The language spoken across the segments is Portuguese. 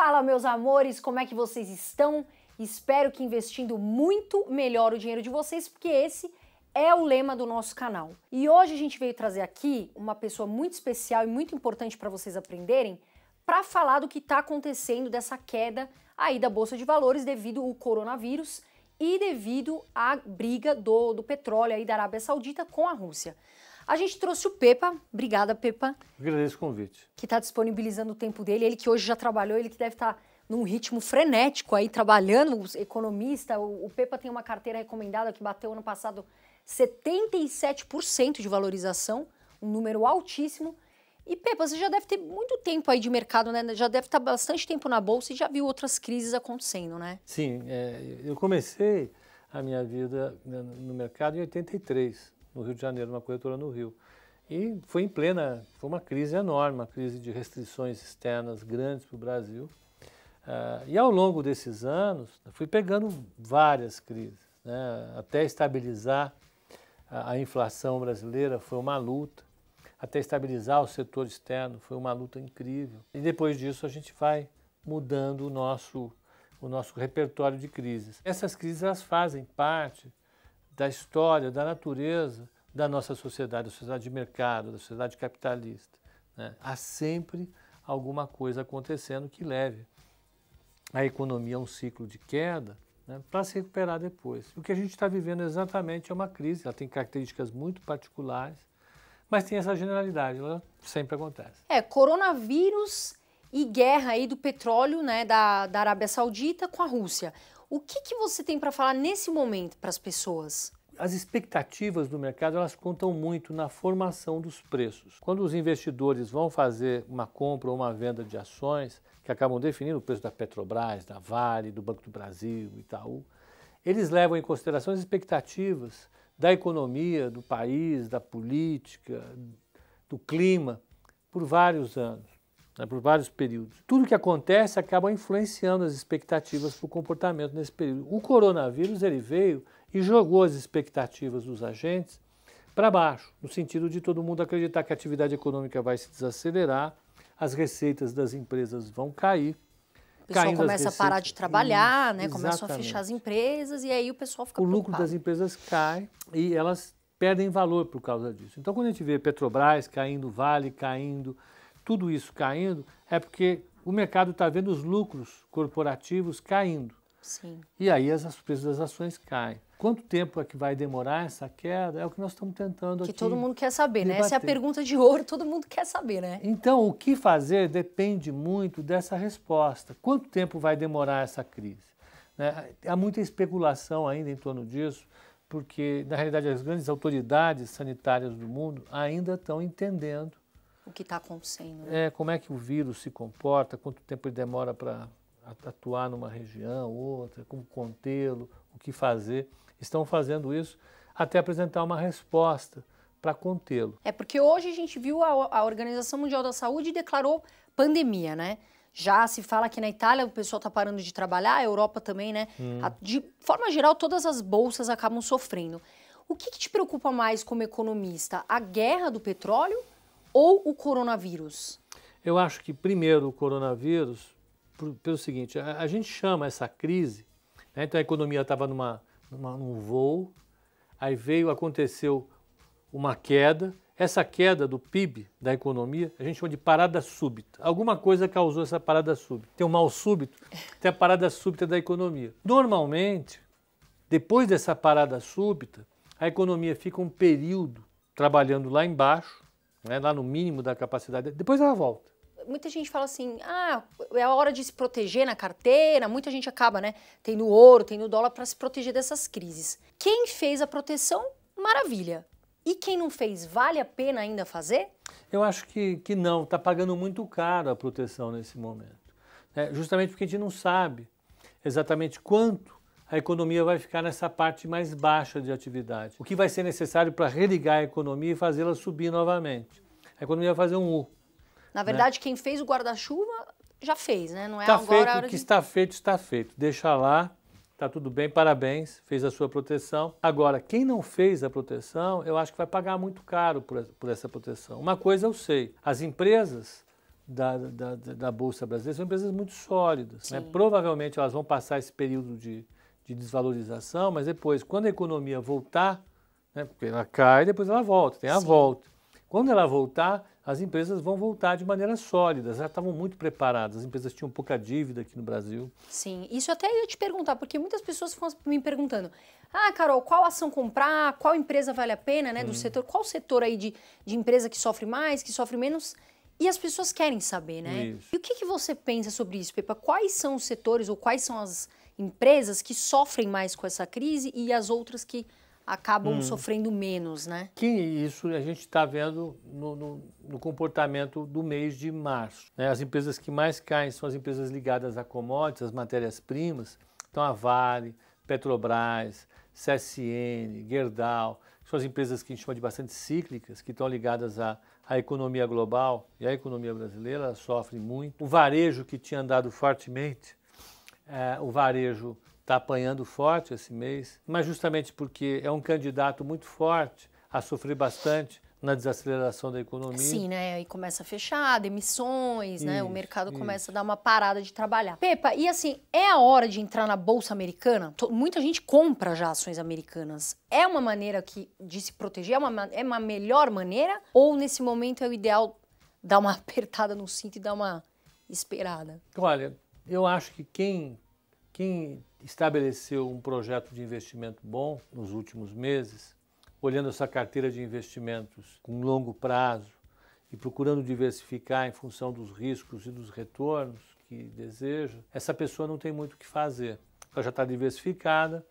Fala, meus amores, como é que vocês estão? Espero que investindo muito melhor o dinheiro de vocês, porque esse é o lema do nosso canal. E hoje a gente veio trazer aqui uma pessoa muito especial e muito importante para vocês aprenderem, para falar do que está acontecendo dessa queda aí da bolsa de valores devido ao coronavírus e devido à briga do, do petróleo aí da Arábia Saudita com a Rússia. A gente trouxe o Pepa. Obrigada, Pepa. Agradeço o convite. Que está disponibilizando o tempo dele. Ele que hoje já trabalhou, ele que deve estar. Tá num ritmo frenético aí, trabalhando, economista. O, o Pepa tem uma carteira recomendada que bateu ano passado 77% de valorização, um número altíssimo. E Pepa, você já deve ter muito tempo aí de mercado, né? Já deve estar tá bastante tempo na bolsa e já viu outras crises acontecendo, né? Sim, é, eu comecei a minha vida né, no mercado em 83 no Rio de Janeiro, uma corretora no Rio. E foi em plena, foi uma crise enorme, uma crise de restrições externas grandes para o Brasil. Uh, e ao longo desses anos, fui pegando várias crises, né? até estabilizar a, a, inflação brasileira foi uma luta, até estabilizar o setor externo foi uma luta incrível. E depois disso a gente vai mudando o nosso, o nosso repertório de crises. Essas crises elas fazem parte da história, da natureza da nossa sociedade, da sociedade de mercado, da sociedade capitalista. Né? Há sempre alguma coisa acontecendo que leve a economia a um ciclo de queda né, para se recuperar depois. O que a gente está vivendo exatamente é uma crise, ela tem características muito particulares, mas tem essa generalidade, ela sempre acontece. É, coronavírus e guerra aí do petróleo né, da, da Arábia Saudita com a Rússia. O que, que você tem para falar nesse momento para as pessoas? As expectativas do mercado elas contam muito na formação dos preços. Quando os investidores vão fazer uma compra ou uma venda de ações, que acabam definindo o preço da Petrobras, da Vale, do Banco do Brasil, Itaú, eles levam em consideração as expectativas da economia, do país, da política, do clima, por vários anos né, por vários períodos. Tudo que acontece acaba influenciando as expectativas para o comportamento nesse período. O coronavírus ele veio e jogou as expectativas dos agentes para baixo, no sentido de todo mundo acreditar que a atividade econômica vai se desacelerar, as receitas das empresas vão cair. O pessoal começa a parar de trabalhar, né? começam a fechar as empresas e aí o pessoal fica O preocupado. lucro das empresas cai e elas perdem valor por causa disso. Então, quando a gente vê Petrobras caindo, Vale caindo, tudo isso caindo, é porque o mercado está vendo os lucros corporativos caindo. Sim. E aí as, os preços das ações caem. Quanto tempo é que vai demorar essa queda? É o que nós estamos tentando que aqui. Que todo mundo quer saber, debater. né? Essa é a pergunta de ouro, todo mundo quer saber, né? Então, o que fazer depende muito dessa resposta. Quanto tempo vai demorar essa crise? Né? Há muita especulação ainda em torno disso, porque, na realidade, as grandes autoridades sanitárias do mundo ainda estão entendendo o que está acontecendo. Né? É, como é que o vírus se comporta, quanto tempo ele demora para atuar numa região, outra, como contê-lo, o que fazer. Estão fazendo isso até apresentar uma resposta para contê-lo. É porque hoje a gente viu a, a Organização Mundial da Saúde declarou pandemia, né? Já se fala que na Itália o pessoal está parando de trabalhar, a Europa também, né? Hum. A, de forma geral, todas as bolsas acabam sofrendo. O que, que te preocupa mais como economista? A guerra do petróleo ou o coronavírus? Eu acho que primeiro o coronavírus, pelo seguinte, a, a gente chama essa crise, né? então a economia estava numa, numa, num voo, aí veio, aconteceu uma queda, essa queda do PIB, da economia, a gente chama de parada súbita. Alguma coisa causou essa parada súbita. Tem um mal súbito, tem a parada súbita da economia. Normalmente, depois dessa parada súbita, a economia fica um período trabalhando lá embaixo, né, lá no mínimo da capacidade, depois ela volta. Muita gente fala assim, ah, é a hora de se proteger na carteira, muita gente acaba, né, tendo ouro, tendo dólar para se proteger dessas crises. Quem fez a proteção, maravilha. E quem não fez, vale a pena ainda fazer? Eu acho que, que não, está pagando muito caro a proteção nesse momento. É, justamente porque a gente não sabe exatamente quanto a economia vai ficar nessa parte mais baixa de atividade, o que vai ser necessário para religar a economia e fazê-la subir novamente. A economia vai fazer um U. Na né? verdade, né? quem fez o guarda-chuva já fez, né? Não é tá agora feito, O que de... está feito, está feito. Deixa lá, tá tudo bem, parabéns, fez a sua proteção. Agora, quem não fez a proteção, eu acho que vai pagar muito caro por, por essa proteção. Uma coisa eu sei, as empresas da, da, da Bolsa Brasileira são empresas muito sólidas. Né? Provavelmente elas vão passar esse período de de desvalorização, mas depois, quando a economia voltar, né, porque ela cai, depois ela volta, tem a Sim. volta. Quando ela voltar, as empresas vão voltar de maneira sólida, já estavam muito preparadas, as empresas tinham pouca dívida aqui no Brasil. Sim, isso até ia te perguntar, porque muitas pessoas ficam me perguntando, ah, Carol, qual ação comprar, qual empresa vale a pena, né, do hum. setor, qual setor aí de, de empresa que sofre mais, que sofre menos, e as pessoas querem saber, né? Isso. E o que, que você pensa sobre isso, Pepa? Quais são os setores ou quais são as, empresas que sofrem mais com essa crise e as outras que acabam hum. sofrendo menos, né? Que isso a gente está vendo no, no, no, comportamento do mês de março. Né? As empresas que mais caem são as empresas ligadas a commodities, as matérias-primas. Então a Vale, Petrobras, CSN, Gerdau, são as empresas que a gente chama de bastante cíclicas, que estão ligadas à, à economia global e à economia brasileira, sofrem muito. O varejo que tinha andado fortemente é, o varejo está apanhando forte esse mês, mas justamente porque é um candidato muito forte a sofrer bastante na desaceleração da economia. Sim, né? E começa fechada, emissões, isso, né? O mercado isso. começa a dar uma parada de trabalhar. Pepa, e assim, é a hora de entrar na bolsa americana? T muita gente compra já ações americanas. É uma maneira que de se proteger? É uma, é uma melhor maneira? Ou nesse momento é o ideal dar uma apertada no cinto e dar uma esperada? Olha, eu acho que quem, quem estabeleceu um projeto de investimento bom nos últimos meses, olhando essa carteira de investimentos com longo prazo e procurando diversificar em função dos riscos e dos retornos que deseja, essa pessoa não tem muito o que fazer. Ela já está diversificada,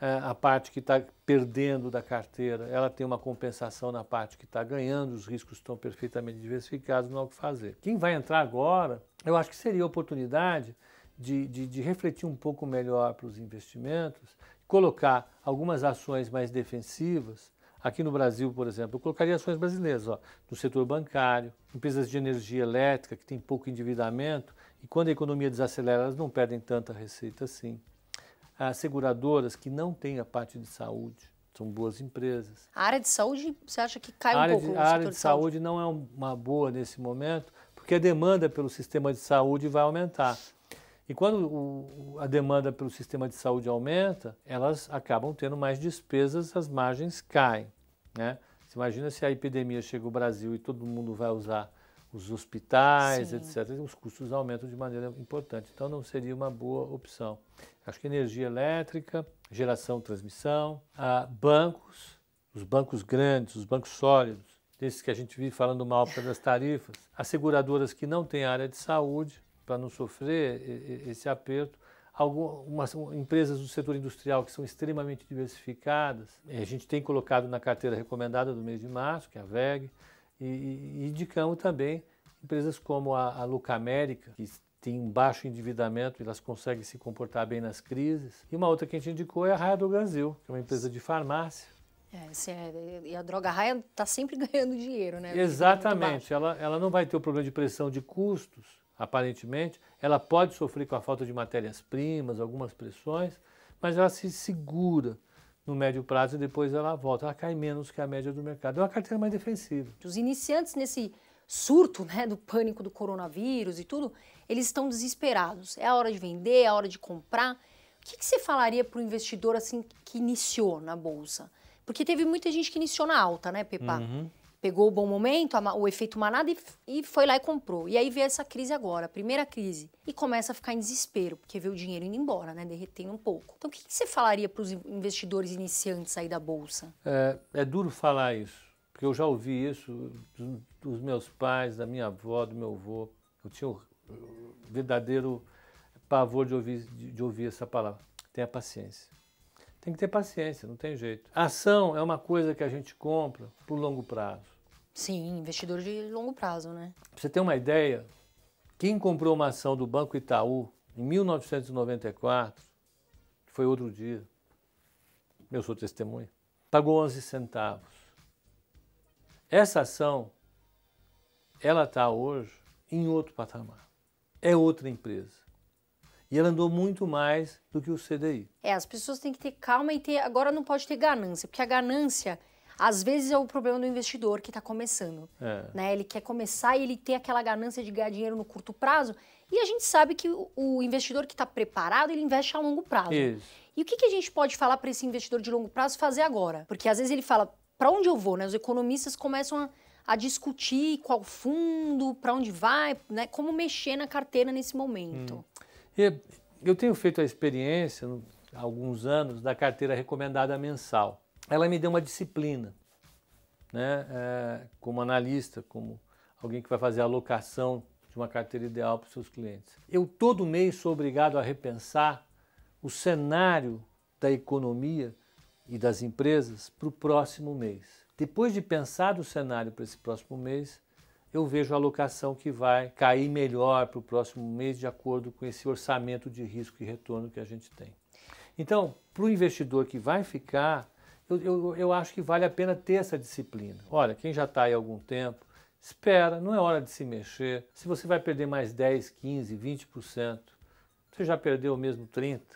é, a parte que está perdendo da carteira, ela tem uma compensação na parte que está ganhando, os riscos estão perfeitamente diversificados, não há o que fazer. Quem vai entrar agora eu acho que seria a oportunidade de, de, de refletir um pouco melhor para os investimentos, colocar algumas ações mais defensivas. Aqui no Brasil, por exemplo, eu colocaria ações brasileiras, ó, no setor bancário, empresas de energia elétrica que tem pouco endividamento e quando a economia desacelera, elas não perdem tanta receita assim. As seguradoras que não têm a parte de saúde, são boas empresas. A área de saúde, você acha que cai um pouco? De, a área de, de saúde, saúde não é uma boa nesse momento, porque a demanda pelo sistema de saúde vai aumentar. E quando o, a demanda pelo sistema de saúde aumenta, elas acabam tendo mais despesas, as margens caem. Né? Você imagina se a epidemia chega ao Brasil e todo mundo vai usar os hospitais, Sim. etc. Os custos aumentam de maneira importante. Então, não seria uma boa opção. Acho que energia elétrica, geração, transmissão, ah, bancos, os bancos grandes, os bancos sólidos, desses que a gente vive falando mal das tarifas, as seguradoras que não têm área de saúde, para não sofrer esse aperto, algumas empresas do setor industrial que são extremamente diversificadas. A gente tem colocado na carteira recomendada do mês de março, que é a VEG, e, e indicamos também empresas como a, a Lucamérica, que tem um baixo endividamento e elas conseguem se comportar bem nas crises. E uma outra que a gente indicou é a Raia do Brasil, que é uma empresa de farmácia, é, assim, é, e a droga raia está sempre ganhando dinheiro, né? Exatamente. Ela, ela não vai ter o problema de pressão de custos, aparentemente. Ela pode sofrer com a falta de matérias-primas, algumas pressões, mas ela se segura no médio prazo e depois ela volta. Ela cai menos que a média do mercado. É uma carteira mais defensiva. Os iniciantes nesse surto né, do pânico do coronavírus e tudo, eles estão desesperados. É a hora de vender, é a hora de comprar. O que, que você falaria para o investidor assim que iniciou na Bolsa? Porque teve muita gente que iniciou na alta, né, Pepa? Uhum. Pegou o bom momento, o efeito manada e, foi lá e comprou. E aí veio essa crise agora, a primeira crise. E começa a ficar em desespero, porque vê o dinheiro indo embora, né? Derretendo um pouco. Então, o que, você falaria para os investidores iniciantes aí da Bolsa? É, é duro falar isso, porque eu já ouvi isso dos, meus pais, da minha avó, do meu avô. Eu tinha um verdadeiro pavor de ouvir, de ouvir essa palavra. Tenha paciência. Tem que ter paciência, não tem jeito. ação é uma coisa que a gente compra por longo prazo. Sim, investidor de longo prazo, né? Pra você ter uma ideia, quem comprou uma ação do Banco Itaú em 1994, que foi outro dia, eu sou testemunha, pagou 11 centavos. Essa ação, ela está hoje em outro patamar. É outra empresa. E ela andou muito mais do que o CDI. É, as pessoas têm que ter calma e ter. Agora não pode ter ganância, porque a ganância, às vezes, é o problema do investidor que está começando. É. Né? Ele quer começar e ele tem aquela ganância de ganhar dinheiro no curto prazo. E a gente sabe que o investidor que está preparado, ele investe a longo prazo. Isso. E o que, que a gente pode falar para esse investidor de longo prazo fazer agora? Porque às vezes ele fala, para onde eu vou? Né? Os economistas começam a, a discutir qual fundo, para onde vai, né? como mexer na carteira nesse momento. Hum eu tenho feito a experiência, há alguns anos, da carteira recomendada mensal. Ela me deu uma disciplina, né? É, como analista, como alguém que vai fazer a alocação de uma carteira ideal para os seus clientes. Eu todo mês sou obrigado a repensar o cenário da economia e das empresas para o próximo mês. Depois de pensar o cenário para esse próximo mês, eu vejo a alocação que vai cair melhor para o próximo mês, de acordo com esse orçamento de risco e retorno que a gente tem. Então, para o investidor que vai ficar, eu, eu, eu, acho que vale a pena ter essa disciplina. Olha, quem já está aí há algum tempo, espera, não é hora de se mexer. Se você vai perder mais 10, 15, 20%, você já perdeu mesmo 30%, não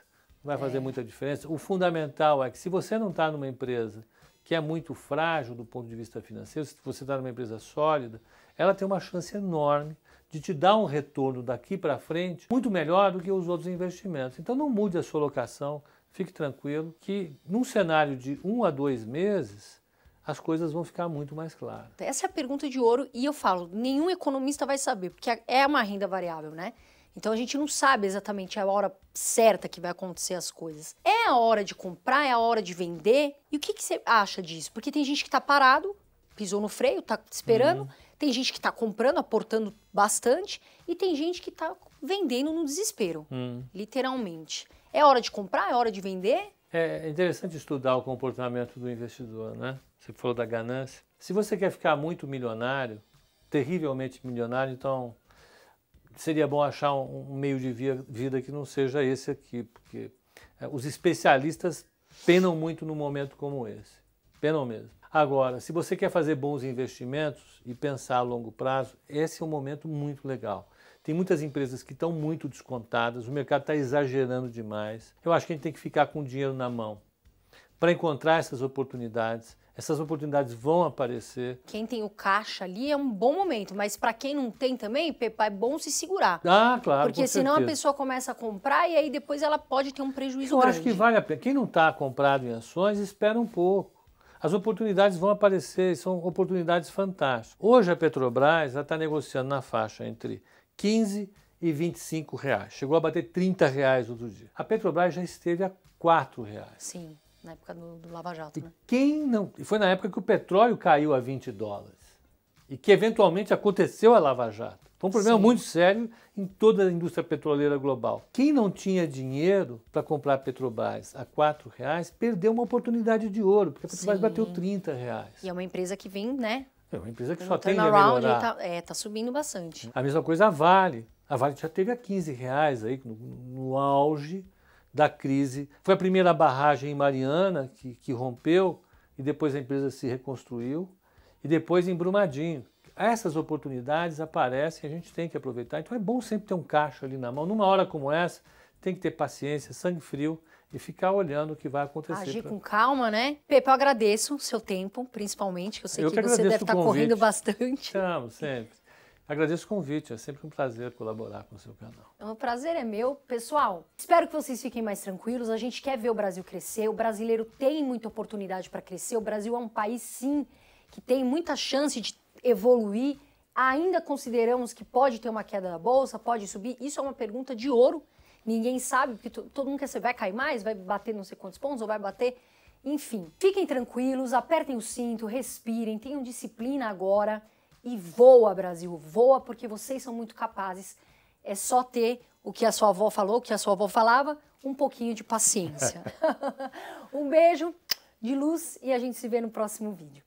vai fazer é. muita diferença. O fundamental é que se você não está numa empresa que é muito frágil do ponto de vista financeiro, se você está numa empresa sólida, ela tem uma chance enorme de te dar um retorno daqui para frente muito melhor do que os outros investimentos. Então não mude a sua locação, fique tranquilo que num cenário de um a dois meses as coisas vão ficar muito mais claras. Essa é a pergunta de ouro e eu falo, nenhum economista vai saber, porque é uma renda variável, né? Então a gente não sabe exatamente a hora certa que vai acontecer as coisas. É a hora de comprar, é a hora de vender. E o que, que você acha disso? Porque tem gente que está parado, pisou no freio, está esperando. Uhum. Tem gente que está comprando, aportando bastante, e tem gente que está vendendo no desespero, hum. literalmente. É hora de comprar? É hora de vender? É, é interessante estudar o comportamento do investidor, né? Você falou da ganância. Se você quer ficar muito milionário, terrivelmente milionário, então seria bom achar um meio de vida que não seja esse aqui, porque é, os especialistas penam muito num momento como esse. Penam mesmo. Agora, se você quer fazer bons investimentos e pensar a longo prazo, esse é um momento muito legal. Tem muitas empresas que estão muito descontadas, o mercado está exagerando demais. Eu acho que a gente tem que ficar com o dinheiro na mão para encontrar essas oportunidades. Essas oportunidades vão aparecer. Quem tem o caixa ali é um bom momento, mas para quem não tem também, Pepa, é bom se segurar. Ah, claro. Porque senão certeza. a pessoa começa a comprar e aí depois ela pode ter um prejuízo Eu grande. Eu acho que vale a pena. Quem não está comprado em ações, espera um pouco as oportunidades vão aparecer e são oportunidades fantásticas. Hoje a Petrobras está negociando na faixa entre 15 e 25 reais. Chegou a bater 30 reais outro dia. A Petrobras já esteve a 4 reais. Sim, na época do, do Lava Jato, e né? Quem não. E foi na época que o petróleo caiu a 20 dólares. E que eventualmente aconteceu a Lava Jato um problema Sim. muito sério em toda a indústria petroleira global. Quem não tinha dinheiro para comprar Petrobras a R$ reais perdeu uma oportunidade de ouro, porque a Petrobras Sim. bateu R$ reais. E é uma empresa que vem, né? É uma empresa que Tem só tem a melhorar. Tá, é, tá subindo bastante. A mesma coisa a Vale. A Vale já teve a 15 reais aí no, no auge da crise. Foi a primeira barragem em Mariana que, que rompeu e depois a empresa se reconstruiu e depois em Brumadinho essas oportunidades aparecem, a gente tem que aproveitar. Então é bom sempre ter um caixa ali na mão. Numa hora como essa, tem que ter paciência, sangue frio e ficar olhando o que vai acontecer. Agir pra... com calma, né? Pepe, eu agradeço o seu tempo, principalmente, que eu sei eu que, que você deve tá estar correndo bastante. Chamo, sempre. Agradeço o convite, é sempre um prazer colaborar com o seu canal. O prazer é meu. Pessoal, espero que vocês fiquem mais tranquilos. A gente quer ver o Brasil crescer. O brasileiro tem muita oportunidade para crescer. O Brasil é um país, sim, que tem muita chance de evoluir? Ainda consideramos que pode ter uma queda da bolsa, pode subir? Isso é uma pergunta de ouro. Ninguém sabe, porque todo mundo quer saber, vai cair mais, vai bater não sei quantos pontos, ou vai bater. Enfim, fiquem tranquilos, apertem o cinto, respirem, tenham disciplina agora e voa, Brasil, voa, porque vocês são muito capazes. É só ter o que a sua avó falou, o que a sua avó falava, um pouquinho de paciência. um beijo de luz e a gente se vê no próximo vídeo.